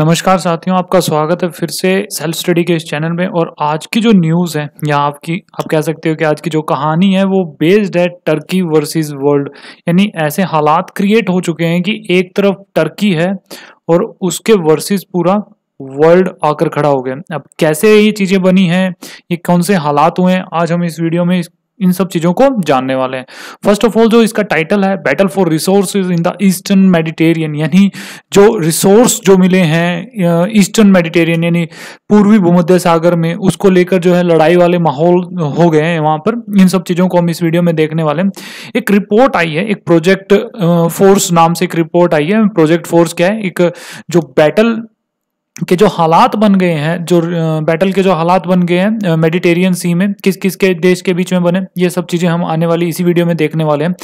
नमस्कार साथियों आपका स्वागत है फिर से सेल्फ स्टडी के इस चैनल में और आज की जो न्यूज़ है या आपकी आप कह सकते हो कि आज की जो कहानी है वो बेस्ड है टर्की वर्सेस वर्ल्ड यानी ऐसे हालात क्रिएट हो चुके हैं कि एक तरफ टर्की है और उसके वर्सेस पूरा वर्ल्ड आकर खड़ा हो गया अब कैसे ये चीज़ें बनी हैं ये कौन से हालात हुए हैं आज हम इस वीडियो में इन सब चीज़ों को जानने वाले हैं फर्स्ट ऑफ ऑल जो इसका टाइटल है battle for resource in the eastern Mediterranean यानी जो रिसोर्स जो मिले हैं ईस्टर्न मेडिटेरियन यानी पूर्वी भूमध्य सागर में उसको लेकर जो है लड़ाई वाले माहौल हो गए हैं वहां पर इन सब चीज़ों को हम इस वीडियो में देखने वाले हैं एक रिपोर्ट आई है एक प्रोजेक्ट फोर्स नाम से एक रिपोर्ट आई है प्रोजेक्ट फोर्स क्या है एक जो बैटल के जो हालात बन गए हैं जो बैटल के जो हालात बन गए हैं मेडिटेरियन सी में किस किस के देश के बीच में बने ये सब चीज़ें हम आने वाली इसी वीडियो में देखने वाले हैं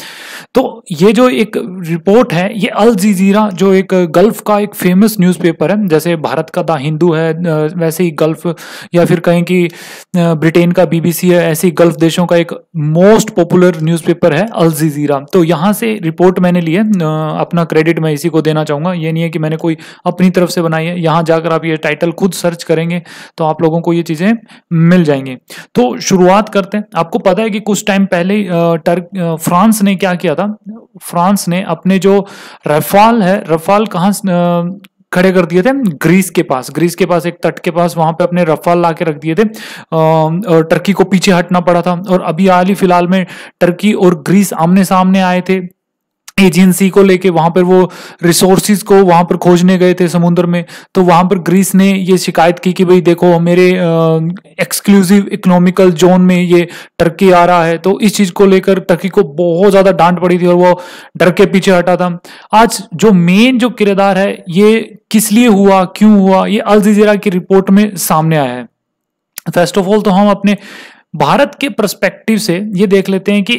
तो ये जो एक रिपोर्ट है ये अल जीजीरा जो एक गल्फ का एक फेमस न्यूज़पेपर है जैसे भारत का द हिंदू है वैसे ही गल्फ या फिर कहें कि ब्रिटेन का बीबीसी है ऐसे ही गल्फ देशों का एक मोस्ट पॉपुलर न्यूज़पेपर है अल जीजीरा तो यहाँ से रिपोर्ट मैंने ली है अपना क्रेडिट मैं इसी को देना चाहूँगा ये नहीं है कि मैंने कोई अपनी तरफ से बनाई है यहाँ जा अगर आप ये टाइटल खुद सर्च करेंगे तो आप लोगों को ये चीज़ें मिल जाएंगे तो शुरुआत करते हैं आपको पता है कि कुछ टाइम पहले टर्क फ्रांस ने क्या किया था फ्रांस ने अपने जो रफाल है रफाल कहाँ खड़े कर दिए थे ग्रीस के पास ग्रीस के पास एक तट के पास वहां पे अपने रफाल ला के रख दिए थे और टर्की को पीछे हटना पड़ा था और अभी हाल ही फिलहाल में टर्की और ग्रीस आमने सामने आए थे एजेंसी को लेके वहां पर वो रिसोर्सिस को वहां पर खोजने गए थे समुद्र में तो वहां पर ग्रीस ने ये शिकायत की कि भाई देखो मेरे एक्सक्लूसिव इकोनॉमिकल जोन में ये टर्की आ रहा है तो इस चीज को लेकर टर्की को बहुत ज्यादा डांट पड़ी थी और वो डर के पीछे हटा था आज जो मेन जो किरदार है ये किस लिए हुआ क्यों हुआ ये अल जजीरा की रिपोर्ट में सामने आया है फर्स्ट ऑफ ऑल तो हम अपने भारत के परस्पेक्टिव से ये देख लेते हैं कि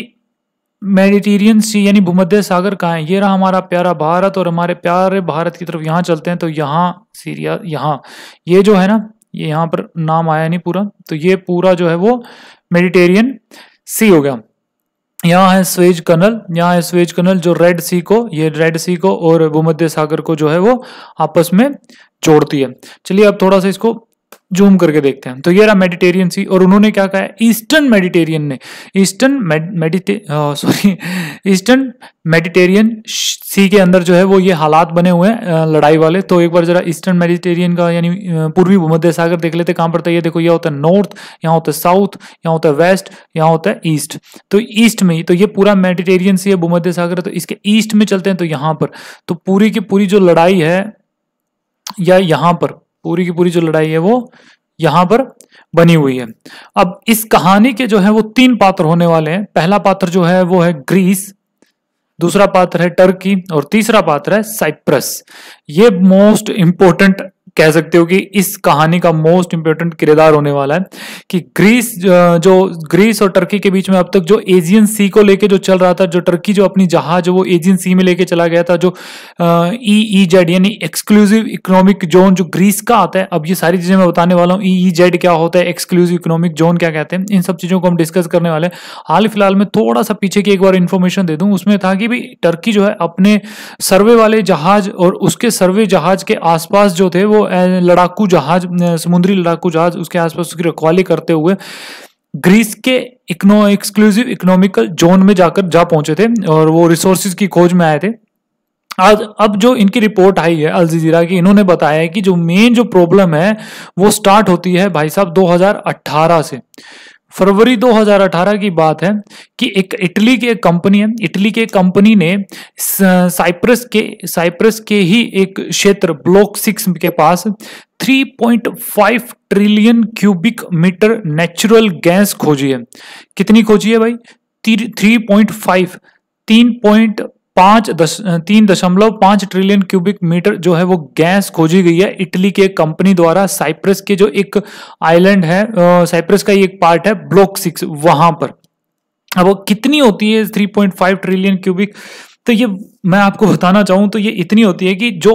मेडिटेरियन सी यानी भूमध्य सागर कहाँ है ये रहा हमारा प्यारा भारत और हमारे प्यारे भारत की तरफ यहाँ चलते हैं तो यहाँ सीरिया यहाँ ये जो है ना ये यहाँ पर नाम आया नहीं पूरा तो ये पूरा जो है वो मेडिटेरियन सी हो गया यहाँ है स्वेज कनल यहाँ है स्वेज कनल जो रेड सी को ये रेड सी को और भूमध्य सागर को जो है वो आपस में जोड़ती है चलिए अब थोड़ा सा इसको जूम करके देखते हैं तो ये रहा मेडिटेरियन सी और उन्होंने क्या कहा ईस्टर्न मेडिटेरियन ने ईस्टर्न मेडिटे सॉरी ईस्टर्न मेडिटेरियन सी के अंदर जो है वो ये हालात बने हुए हैं लड़ाई वाले तो एक बार जरा ईस्टर्न मेडिटेरियन का यानी पूर्वी भूमध्य सागर देख लेते कहां पड़ता है ये देखो ये होता है नॉर्थ यहाँ होता है साउथ यहाँ होता है वेस्ट यहाँ होता है ईस्ट तो ईस्ट में ही तो ये पूरा मेडिटेरियन सी है भूमध्य सागर तो इसके ईस्ट में चलते हैं तो यहाँ पर तो पूरी की पूरी जो लड़ाई है या यहाँ पर पूरी की पूरी जो लड़ाई है वो यहां पर बनी हुई है अब इस कहानी के जो है वो तीन पात्र होने वाले हैं पहला पात्र जो है वो है ग्रीस दूसरा पात्र है टर्की और तीसरा पात्र है साइप्रस ये मोस्ट इंपॉर्टेंट कह सकते हो कि इस कहानी का मोस्ट इंपॉर्टेंट किरदार होने वाला है कि ग्रीस जो ग्रीस और टर्की के बीच में अब तक जो एजियन सी को लेके जो चल रहा था जो टर्की जो अपनी जहाज वो एजियन सी में लेके चला गया था जो ई ई जेड यानी एक्सक्लूसिव इकोनॉमिक जोन जो ग्रीस का आता है अब ये सारी चीजें मैं बताने वाला हूँ ई ई जेड क्या होता है एक्सक्लूसिव इकोनॉमिक जोन क्या कहते हैं इन सब चीजों को हम डिस्कस करने वाले हैं हाल फिलहाल में थोड़ा सा पीछे की एक बार इन्फॉर्मेशन दे दूँ उसमें था कि भाई टर्की जो है अपने सर्वे वाले जहाज और उसके सर्वे जहाज के आसपास जो थे वो लड़ाकू जहाज समुद्री लड़ाकू जहाज उसके आसपास उसकी रखवाली करते हुए ग्रीस के इकनो एक्सक्लूसिव इकोनॉमिकल जोन में जाकर जा पहुंचे थे और वो रिसोर्सेज की खोज में आए थे आज अब जो इनकी रिपोर्ट आई है अल जजीरा की इन्होंने बताया है कि जो मेन जो प्रॉब्लम है वो स्टार्ट होती है भाई साहब 2018 से फरवरी 2018 की बात है कि एक इटली की एक कंपनी है इटली की कंपनी ने साइप्रस के साइप्रस के ही एक क्षेत्र ब्लॉक सिक्स के पास 3.5 trillion cubic metre natural gas खोजी है कितनी खोजी है भाई 3.5 तीन पॉइंट पांच दस तीन दशमलव पांच ट्रिलियन क्यूबिक मीटर जो है वो गैस खोजी गई है इटली के एक कंपनी द्वारा साइप्रस के जो एक आइलैंड है साइप्रस का ही एक पार्ट है ब्लॉक सिक्स वहां पर अब कितनी होती है three point five trillion cubic तो ये मैं आपको बताना चाहूँ तो ये इतनी होती है कि जो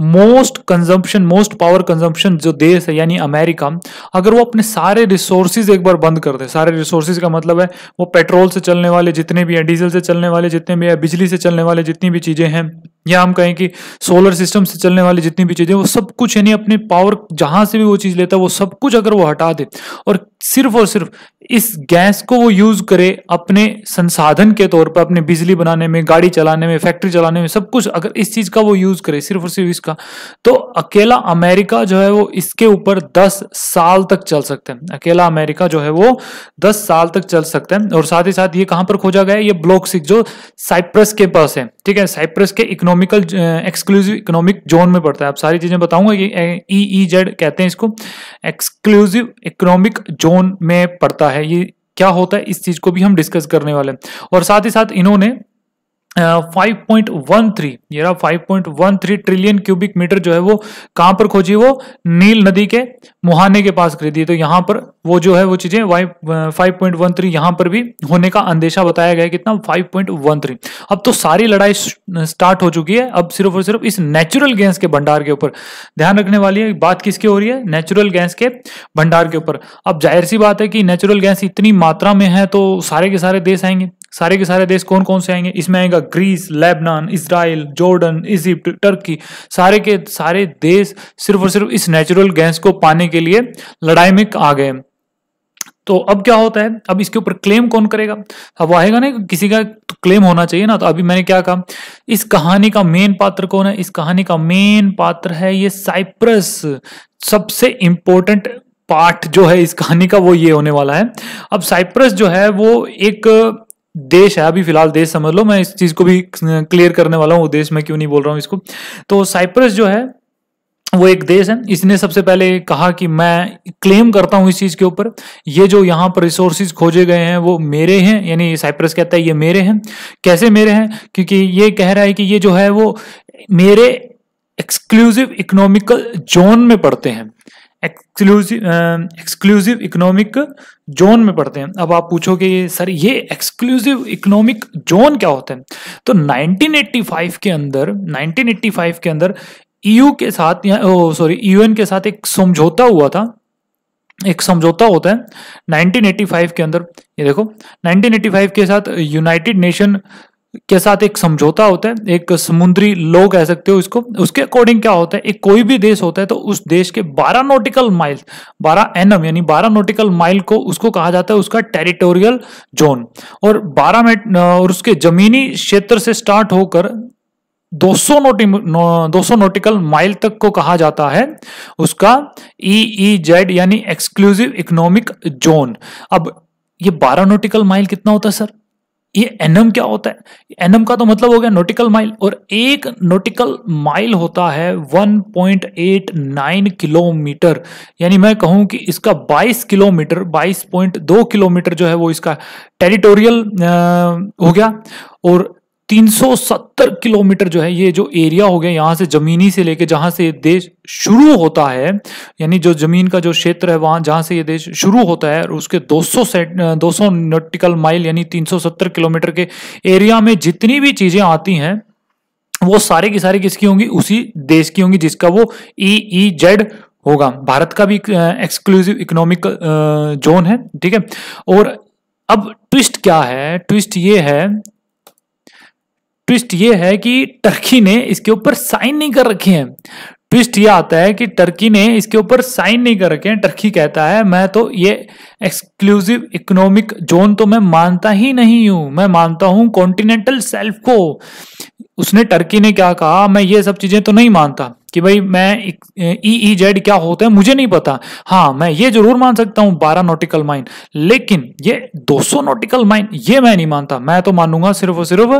most consumption most power consumption जो देश है यानी अमेरिका अगर वो अपने सारे रिसोर्सेज एक बार बंद कर दे सारे रिसोर्सेज का मतलब है वो पेट्रोल से चलने वाले जितने भी हैं डीजल से चलने वाले जितने भी हैं बिजली से चलने वाले जितनी भी चीज़ें हैं या हम कहें कि सोलर सिस्टम से चलने वाली जितनी भी चीज़ें वो सब कुछ यानी अपने पावर जहाँ से भी वो चीज़ लेता है वो सब कुछ अगर वो हटा दे और सिर्फ और सिर्फ इस गैस को वो यूज करे अपने संसाधन के तौर पर अपने बिजली बनाने में गाड़ी चलाने में फैक्ट्री चलाने में सब कुछ अगर इस चीज का वो यूज करे सिर्फ और सिर्फ इसका तो अकेला अमेरिका जो है वो इसके ऊपर दस साल तक चल सकते हैं अकेला अमेरिका जो है वो दस साल तक चल सकते हैं और साथ ही साथ ये कहां पर खोजा गया ये ब्लॉक सिक्स जो साइप्रस के पास है ठीक है साइप्रस के इकोनॉमिकल एक्सक्लूसिव इकोनॉमिक जोन में पड़ता है आप सारी चीजें बताऊंगा ये ई जेड कहते हैं इसको एक्सक्लूसिव इकोनॉमिक जोन में पड़ता है है ये क्या होता है इस चीज को भी हम डिस्कस करने वाले हैं और साथ ही साथ इन्होंने फाइव पॉइंट वन थ्री ये रहा five point one three trillion cubic metre जो है वो कहां पर खोजी वो नील नदी के मुहाने के पास खरीदी तो यहां पर वो जो है वो चीजें फाइव पॉइंट वन थ्री यहां पर भी होने का अंदेशा बताया गया कितना फाइव पॉइंट वन थ्री अब तो सारी लड़ाई स्टार्ट हो चुकी है अब सिर्फ और सिर्फ इस नेचुरल गैस के भंडार के ऊपर ध्यान रखने वाली है बात किसकी हो रही है नेचुरल गैस के भंडार के ऊपर अब जाहिर सी बात है कि नेचुरल गैस इतनी मात्रा में है तो सारे के सारे देश आएंगे सारे के सारे देश कौन कौन से आएंगे इसमें आएगा Greece Lebanon Israel Jordan Egypt Turkey सारे के सारे देश सिर्फ और सिर्फ इस नेचुरल गैस को पाने के लिए लड़ाई में आ गए तो अब क्या होता है अब इसके ऊपर क्लेम कौन करेगा अब वो आएगा ना किसी का तो क्लेम होना चाहिए ना तो अभी मैंने क्या कहा इस कहानी का मेन पात्र कौन है इस कहानी का मेन पात्र है ये साइप्रस सबसे इंपॉर्टेंट पार्ट जो है इस कहानी का वो ये होने वाला है अब साइप्रस जो है वो एक देश है अभी फिलहाल देश समझ लो मैं इस चीज को भी क्लियर करने वाला हूँ देश में क्यों नहीं बोल रहा हूँ इसको तो साइप्रस जो है वो एक देश है इसने सबसे पहले कहा कि मैं क्लेम करता हूं इस चीज के ऊपर ये जो यहां पर रिसोर्सिस खोजे गए हैं वो मेरे हैं यानी साइप्रस कहता है ये मेरे हैं कैसे मेरे हैं क्योंकि ये कह रहा है कि ये जो है वो मेरे एक्सक्लूसिव इकोनॉमिकल जोन में पड़ते हैं एक्सक्लूसिव एक्सक्लूसिव इकोनॉमिक जोन में पढ़ते हैं अब आप पूछोगे सर ये एक्सक्लूसिव इकोनॉमिक जोन क्या होते हैं तो 1985 के अंदर 1985 के अंदर ईयू e के साथ सॉरी यूएन e के साथ एक समझौता हुआ था एक समझौता होता है 1985 के अंदर ये देखो 1985 के साथ यूनाइटेड नेशन के साथ एक समझौता होता है एक समुद्री लो कह सकते हो इसको उसके अकॉर्डिंग क्या होता है एक कोई भी देश होता है तो उस देश के 12 नोटिकल माइल 12 एनएम यानी 12 नोटिकल माइल को उसको कहा जाता है उसका टेरिटोरियल जोन और 12 मिनट और उसके जमीनी क्षेत्र से स्टार्ट होकर 200 नोटि दो सौ नोटिकल माइल तक को कहा जाता है उसका ई e जेड e यानी एक्सक्लूसिव इकोनॉमिक जोन अब ये 12 नोटिकल माइल कितना होता है सर ये एनम क्या होता है एनम का तो मतलब हो गया नोटिकल माइल और एक नोटिकल माइल होता है 1.89 किलोमीटर यानी मैं कहूं कि इसका 22 किलोमीटर 22.2 किलोमीटर जो है वो इसका टेरिटोरियल हो गया और 370 किलोमीटर जो है ये जो एरिया हो गया यहाँ से जमीनी से लेके जहाँ से ये देश शुरू होता है यानी जो जमीन का जो क्षेत्र है वहाँ जहाँ से ये देश शुरू होता है और उसके 200 सेट 200 नॉटिकल माइल यानी 370 किलोमीटर के एरिया में जितनी भी चीज़ें आती हैं वो सारे की सारी किसकी होंगी उसी देश की होंगी जिसका वो ई ई जेड होगा भारत का भी एक्सक्लूसिव इकोनॉमिक जोन है ठीक है और अब ट्विस्ट क्या है ट्विस्ट ये है ट्विस्ट ये है कि टर्की ने इसके ऊपर साइन नहीं कर रखे हैं ट्विस्ट ये आता है कि टर्की ने इसके ऊपर साइन नहीं कर रखे हैं टर्की कहता है मैं तो ये एक्सक्लूसिव इकोनॉमिक जोन तो मैं मानता ही नहीं हूं मैं मानता हूं कॉन्टिनेंटल सेल्फ को उसने टर्की ने क्या कहा मैं ये सब चीजें तो नहीं मानता कि भाई मैं ई ई जेड क्या होते हैं मुझे नहीं पता हाँ मैं ये जरूर मान सकता हूं बारह नोटिकल माइन लेकिन ये सौ नोटिकल माइन ये मैं नहीं मानता मैं तो मानूंगा सिर्फ और सिर्फ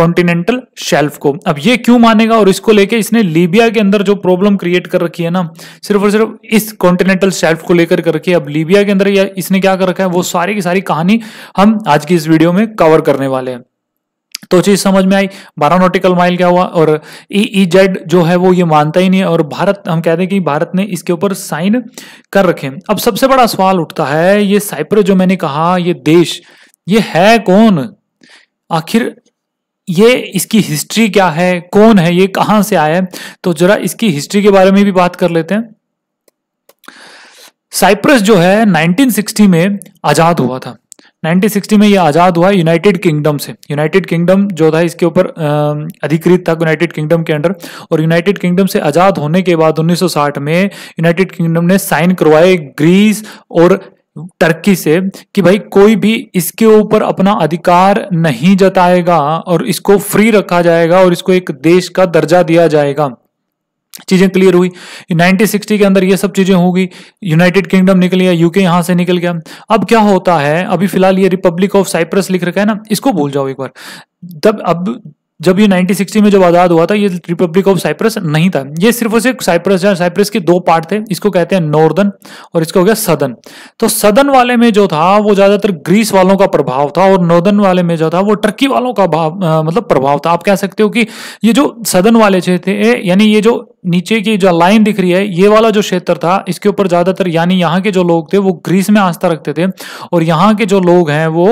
कॉन्टिनेंटल शेल्फ को अब ये क्यों मानेगा और इसको लेके इसने लीबिया के अंदर जो प्रॉब्लम क्रिएट कर रखी है ना सिर्फ और सिर्फ इस कॉन्टिनेंटल शेल्फ को लेकर कर रखी है अब लीबिया के अंदर या इसने क्या कर रखा है वो सारी की सारी कहानी हम आज की इस वीडियो में कवर करने वाले हैं तो चीज समझ में आई बारह नोटिकल माइल क्या हुआ और ई ई जेड जो है वो ये मानता ही नहीं और भारत हम कह दें कि भारत ने इसके ऊपर साइन कर रखे अब सबसे बड़ा सवाल उठता है ये साइप्रस जो मैंने कहा ये देश ये है कौन आखिर ये इसकी हिस्ट्री क्या है कौन है ये कहाँ से आया है तो जरा इसकी हिस्ट्री के बारे में भी बात कर लेते हैं साइप्रस जो है 1960 में आज़ाद हुआ था 1960 में ये आज़ाद हुआ यूनाइटेड किंगडम से यूनाइटेड किंगडम जो था इसके ऊपर अधिकृत था यूनाइटेड किंगडम के अंडर और यूनाइटेड किंगडम से आज़ाद होने के बाद 1960 में यूनाइटेड किंगडम ने साइन करवाए ग्रीस और टर्की से कि भाई कोई भी इसके ऊपर अपना अधिकार नहीं जताएगा और इसको फ्री रखा जाएगा और इसको एक देश का दर्जा दिया जाएगा चीजें क्लियर हुई 1960 के अंदर ये सब चीजें होगी यूनाइटेड किंगडम निकल गया यूके यहां से निकल गया अब क्या होता है अभी फिलहाल ये रिपब्लिक ऑफ साइप्रस लिख रखा है ना इसको भूल जाओ एक बार तब अब जब ये 1960 में जब आजाद हुआ था ये रिपब्लिक ऑफ साइप्रस नहीं था ये सिर्फ और सिर्फ साइप्रस या साइप्रस के दो पार्ट थे इसको कहते हैं नॉर्दर्न और इसको हो गया सदन तो सदन वाले में जो था वो ज्यादातर ग्रीस वालों का प्रभाव था और नॉर्दर्न वाले में जो था वो टर्की वालों का आ, मतलब प्रभाव था आप कह सकते हो कि ये जो सदन वाले थे यानी ये जो नीचे की जो लाइन दिख रही है ये वाला जो क्षेत्र था इसके ऊपर ज्यादातर यानी यहाँ के जो लोग थे वो ग्रीस में आस्था रखते थे और यहाँ के जो लोग हैं वो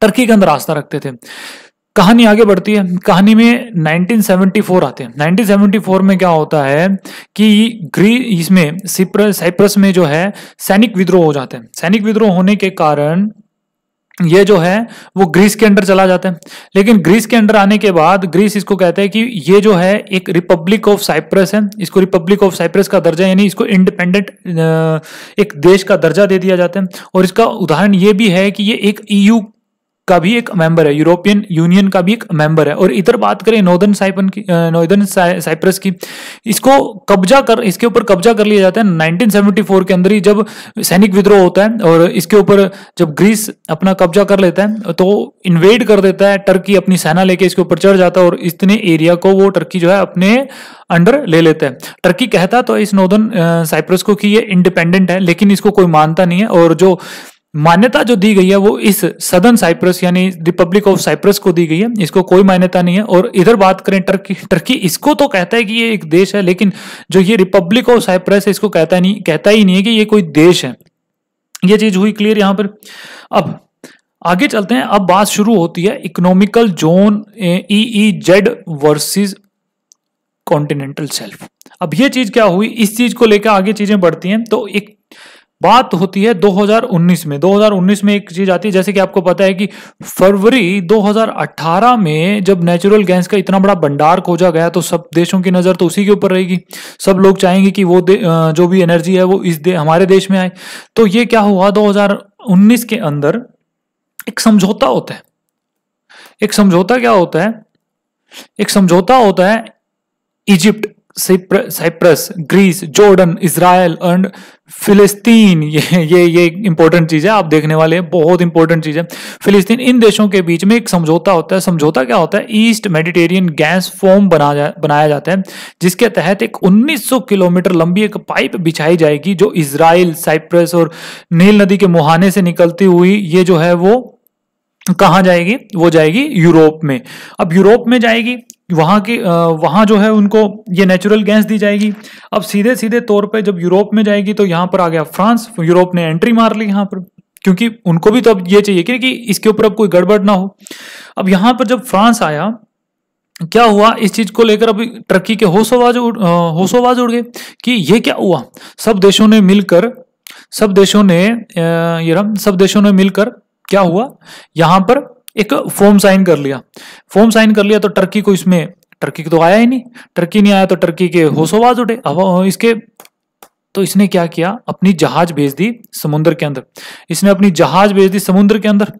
टर्की के अंदर आस्था रखते थे कहानी आगे बढ़ती है कहानी में 1974 आते हैं 1974 में क्या होता है कि ग्री इसमें साइप्रस में जो है सैनिक विद्रोह हो जाते हैं सैनिक विद्रोह होने के कारण ये जो है वो ग्रीस के अंडर चला जाता है लेकिन ग्रीस के अंडर आने के बाद ग्रीस इसको कहते हैं कि ये जो है एक रिपब्लिक ऑफ साइप्रस है इसको रिपब्लिक ऑफ साइप्रस का दर्जा यानी इसको इंडिपेंडेंट एक देश का दर्जा दे दिया जाता है और इसका उदाहरण ये भी है कि ये एक ईयू का भी एक मेंबर है यूरोपियन यूनियन का भी एक मेंबर है और इधर बात करें नॉर्दर्न साइपन की नॉर्दर्न साइप्रस की इसको कब्जा कर इसके ऊपर कब्जा कर लिया जाता है 1974 के अंदर ही जब सैनिक विद्रोह होता है और इसके ऊपर जब ग्रीस अपना कब्जा कर लेता है तो इन्वेड कर देता है टर्की अपनी सेना लेके इसके ऊपर चढ़ जाता है और इतने एरिया को वो टर्की जो है अपने अंडर ले लेते हैं टर्की कहता तो इस नॉर्दर्न साइप्रस को कि ये इंडिपेंडेंट है लेकिन इसको कोई मानता नहीं है और जो मान्यता जो दी गई है वो इस सदन साइप्रस यानी रिपब्लिक ऑफ साइप्रस को दी गई है इसको कोई मान्यता नहीं है और इधर बात करें टर्की टर्की इसको तो कहता है कि ये एक देश है लेकिन जो ये रिपब्लिक ऑफ साइप्रस है इसको कहता नहीं कहता ही नहीं है कि ये कोई देश है ये चीज हुई क्लियर यहां पर अब आगे चलते हैं अब बात शुरू होती है economical zone E Z versus continental shelf अब ये चीज क्या हुई इस चीज को लेकर आगे चीजें बढ़ती हैं तो एक बात होती है 2019 में 2019 में एक चीज आती है जैसे कि आपको पता है कि फरवरी 2018 में जब नेचुरल गैस का इतना बड़ा भंडार खोजा गया तो सब देशों की नजर तो उसी के ऊपर रहेगी सब लोग चाहेंगे कि वो जो भी एनर्जी है वो इस दे, हमारे देश में आए तो ये क्या हुआ 2019 के अंदर एक समझौता होता है एक समझौता क्या होता है एक समझौता होता है Egypt Cyprus Greece Jordan Israel and फिलिस्तीन ये ये ये इंपॉर्टेंट चीज है आप देखने वाले हैं बहुत इंपॉर्टेंट चीज है फिलिस्तीन इन देशों के बीच में एक समझौता होता है समझौता क्या होता है ईस्ट मेडिटेरियन गैस फॉर्म बना जा, बनाया जाता है जिसके तहत एक 1900 किलोमीटर लंबी एक पाइप बिछाई जाएगी जो इसराइल साइप्रस और नील नदी के मुहाने से निकलती हुई ये जो है वो कहा जाएगी वो जाएगी यूरोप में अब यूरोप में जाएगी वहाँ की वहाँ जो है उनको ये नेचुरल गैस दी जाएगी अब सीधे सीधे तौर पे जब यूरोप में जाएगी तो यहाँ पर आ गया फ्रांस यूरोप ने एंट्री मार ली यहाँ पर क्योंकि उनको भी तो अब ये चाहिए कि, इसके ऊपर अब कोई गड़बड़ ना हो अब यहाँ पर जब फ्रांस आया क्या हुआ इस चीज को लेकर अभी टर्की के होशोवाज उड़ होशोवाज उड़ गए कि ये क्या हुआ सब देशों ने मिलकर सब देशों ने ये सब देशों ने मिलकर क्या हुआ यहाँ पर एक फॉर्म साइन कर लिया फॉर्म साइन कर लिया तो टर्की को इसमें टर्की को तो आया ही नहीं टर्की नहीं आया तो टर्की के होशोबाज उठे अब इसके तो इसने क्या किया अपनी जहाज भेज दी समुद्र के अंदर इसने अपनी जहाज भेज दी समुद्र के अंदर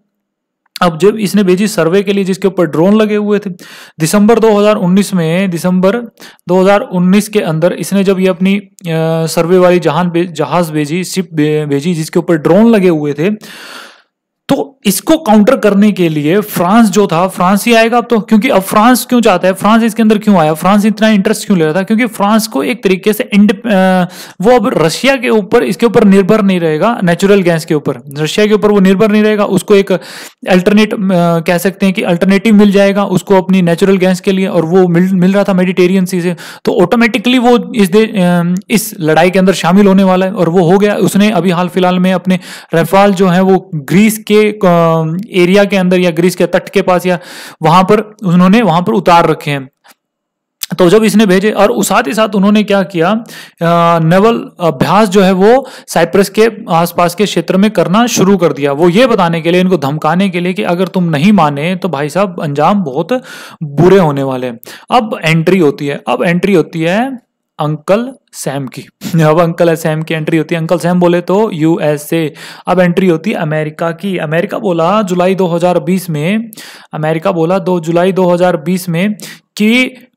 अब जब इसने भेजी सर्वे के लिए जिसके ऊपर ड्रोन लगे हुए थे दिसंबर 2019 में दिसंबर 2019 के अंदर इसने जब ये अपनी सर्वे वाली जहाज जहाज भेजी शिप भेजी जिसके ऊपर ड्रोन लगे हुए थे तो इसको काउंटर करने के लिए फ्रांस जो था फ्रांस ही आएगा अब तो क्योंकि अब फ्रांस क्यों चाहता है फ्रांस इसके अंदर क्यों आया फ्रांस इतना इंटरेस्ट क्यों ले रहा था क्योंकि फ्रांस को एक तरीके से इंड वो अब रशिया के ऊपर इसके ऊपर निर्भर नहीं रहेगा नेचुरल गैस के ऊपर रशिया के ऊपर वो निर्भर नहीं रहेगा उसको एक अल्टरनेट कह सकते हैं कि अल्टरनेटिव मिल जाएगा उसको अपनी नेचुरल गैस के लिए और वो मिल मिल रहा था मेडिटेरियन सी से तो ऑटोमेटिकली वो इस दे इस लड़ाई के अंदर शामिल होने वाला है और वो हो गया उसने अभी हाल फिलहाल में अपने रफाल जो है वो ग्रीस के के एरिया के अंदर या ग्रीस के तट के पास या वहां पर उन्होंने वहां पर उतार रखे हैं तो जब इसने भेजे और उस साथ ही साथ उन्होंने क्या किया नेवल अभ्यास जो है वो साइप्रस के आसपास के क्षेत्र में करना शुरू कर दिया वो ये बताने के लिए इनको धमकाने के लिए कि अगर तुम नहीं माने तो भाई साहब अंजाम बहुत बुरे होने वाले हैं अब एंट्री होती है अब एंट्री होती है अंकल सैम की अब अंकल सैम की एंट्री होती है अंकल सैम बोले तो यूएसए अब एंट्री होती है अमेरिका की अमेरिका बोला जुलाई 2020 में अमेरिका बोला दो जुलाई 2020 में कि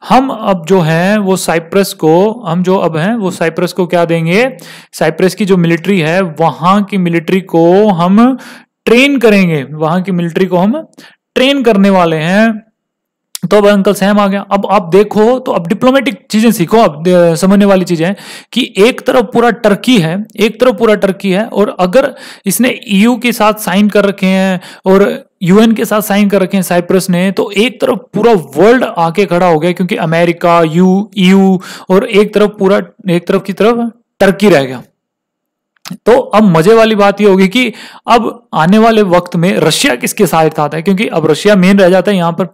हम अब जो हैं वो साइप्रस को हम जो अब हैं वो साइप्रस को क्या देंगे साइप्रस की जो मिलिट्री है वहां की मिलिट्री को हम ट्रेन करेंगे वहां की मिलिट्री को हम ट्रेन करने वाले हैं तो अब अंकल सैम आ गया अब आप देखो तो अब डिप्लोमेटिक चीजें सीखो आप समझने वाली चीजें कि एक तरफ पूरा टर्की है एक तरफ पूरा टर्की है और अगर इसने ईयू e के साथ साइन कर रखे हैं और यूएन के साथ साइन कर रखे हैं साइप्रस ने तो एक तरफ पूरा वर्ल्ड आके खड़ा हो गया क्योंकि अमेरिका यू ईयू और एक तरफ पूरा एक तरफ की तरफ टर्की रह गया तो अब मजे वाली बात यह होगी कि अब आने वाले वक्त में रशिया किसके साथ आता है क्योंकि अब रशिया मेन रह जाता है यहां पर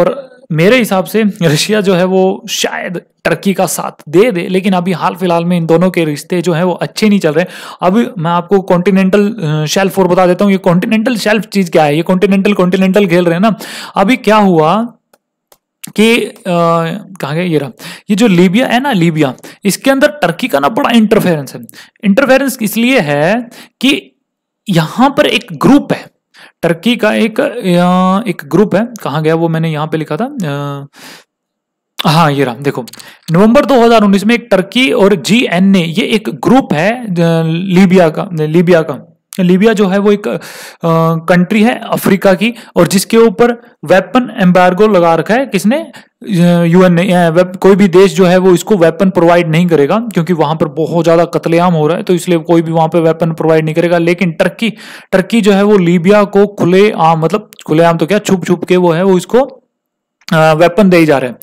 और मेरे हिसाब से रशिया जो है वो शायद टर्की का साथ दे दे लेकिन अभी हाल फिलहाल में इन दोनों के रिश्ते जो है वो अच्छे नहीं चल रहे अभी मैं आपको कॉन्टिनेंटल शेल्फ और बता देता हूँ ये कॉन्टिनेंटल शेल्फ चीज़ क्या है ये कॉन्टिनेंटल कॉन्टिनेंटल खेल रहे हैं ना अभी क्या हुआ कि कहा गया ये रहा ये जो लीबिया है ना लीबिया इसके अंदर टर्की का ना बड़ा इंटरफेरेंस है इंटरफेरेंस इसलिए है कि यहां पर एक ग्रुप है टर्की का एक एक ग्रुप है कहा गया वो मैंने यहाँ पे लिखा था आ, हाँ ये रहा देखो नवंबर 2019 में एक टर्की और जी एन ए ये एक ग्रुप है लीबिया का लीबिया का लीबिया जो है वो एक कंट्री है अफ्रीका की और जिसके ऊपर वेपन एम्बार्गो लगा रखा है किसने यूएन कोई भी देश जो है वो इसको वेपन प्रोवाइड नहीं करेगा क्योंकि वहां पर बहुत ज्यादा कतलेआम हो रहा है तो इसलिए कोई भी वहां पर वेपन प्रोवाइड नहीं करेगा लेकिन टर्की टर्की जो है वो लीबिया को खुले आम मतलब खुले आम तो क्या छुप छुप के वो है वो इसको वेपन दे जा रहे हैं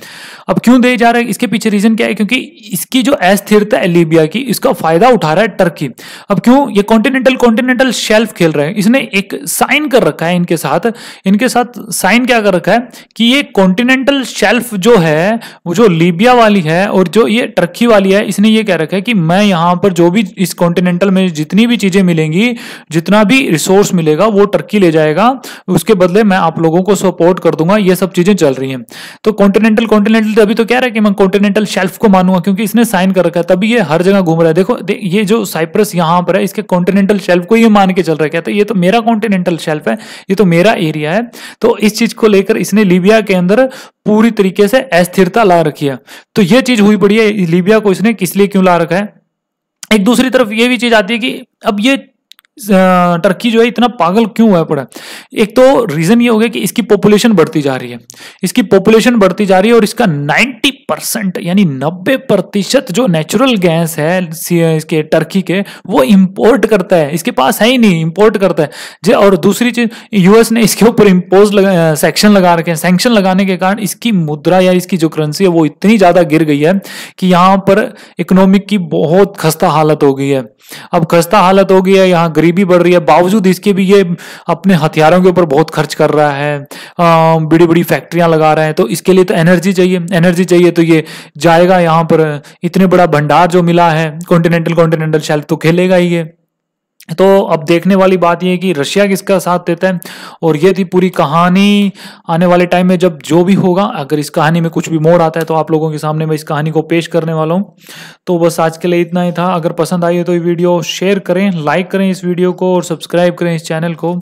अब क्यों दे जा रहे हैं इसके पीछे रीजन क्या है क्योंकि इसकी जो अस्थिरता है लीबिया की इसका फायदा उठा रहा है टर्की अब क्यों ये कॉन्टिनेंटल कॉन्टिनेंटल शेल्फ खेल रहे हैं इसने एक साइन कर रखा है इनके साथ इनके साथ साइन क्या कर रखा है कि ये कॉन्टिनेंटल शेल्फ जो है वो जो लीबिया वाली है और जो ये टर्की वाली है इसने ये कह रखा है कि मैं यहाँ पर जो भी इस कॉन्टिनेंटल में जितनी भी चीजें मिलेंगी जितना भी रिसोर्स मिलेगा वो टर्की ले जाएगा उसके बदले मैं आप लोगों को सपोर्ट कर दूंगा ये सब चीजें चल रही रही है तो कॉन्टिनेंटल कॉन्टिनेंटल तो अभी तो क्या रहा है कि मैं कॉन्टिनेंटल शेल्फ को मानूंगा क्योंकि इसने साइन कर रखा है तभी ये हर जगह घूम रहा है देखो दे, ये जो साइप्रस यहां पर है इसके कॉन्टिनेंटल शेल्फ को ये मान के चल रहा है तो ये तो मेरा कॉन्टिनेंटल शेल्फ है ये तो मेरा एरिया है तो इस चीज को लेकर इसने लीबिया के अंदर पूरी तरीके से अस्थिरता ला रखी है तो ये चीज हुई पड़ी है लीबिया को इसने किस लिए क्यों ला रखा है एक दूसरी तरफ ये भी चीज आती है कि अब ये टर्की जो है इतना पागल क्यों हुआ पड़ा एक तो रीजन ये हो गया कि इसकी पॉपुलेशन बढ़ती जा रही है इसकी पॉपुलेशन बढ़ती जा रही है और इसका 90 परसेंट यानी 90 प्रतिशत जो नेचुरल गैस है इसके टर्की के वो इंपोर्ट करता है इसके पास है ही नहीं इंपोर्ट करता है जे और दूसरी चीज यूएस ने इसके ऊपर इम्पोज सेक्शन लगा रखे हैं सेंक्शन लगाने के कारण इसकी मुद्रा या इसकी जो करेंसी है वो इतनी ज्यादा गिर गई है कि यहाँ पर इकोनॉमिक की बहुत खस्ता हालत हो गई है अब खस्ता हालत हो गई है यहाँ गरीब गरीबी बढ़ रही है बावजूद इसके भी ये अपने हथियारों के ऊपर बहुत खर्च कर रहा है बड़ी बड़ी फैक्ट्रियां लगा रहे हैं तो इसके लिए तो एनर्जी चाहिए एनर्जी चाहिए तो ये जाएगा यहाँ पर इतने बड़ा भंडार जो मिला है कॉन्टिनेंटल कॉन्टिनेंटल शेल्फ तो खेलेगा ही ये तो अब देखने वाली बात यह है कि रशिया किसका साथ देता है और ये थी पूरी कहानी आने वाले टाइम में जब जो भी होगा अगर इस कहानी में कुछ भी मोड़ आता है तो आप लोगों के सामने मैं इस कहानी को पेश करने वाला हूँ तो बस आज के लिए इतना ही था अगर पसंद आई है तो ये वीडियो शेयर करें लाइक करें इस वीडियो को और सब्सक्राइब करें इस चैनल को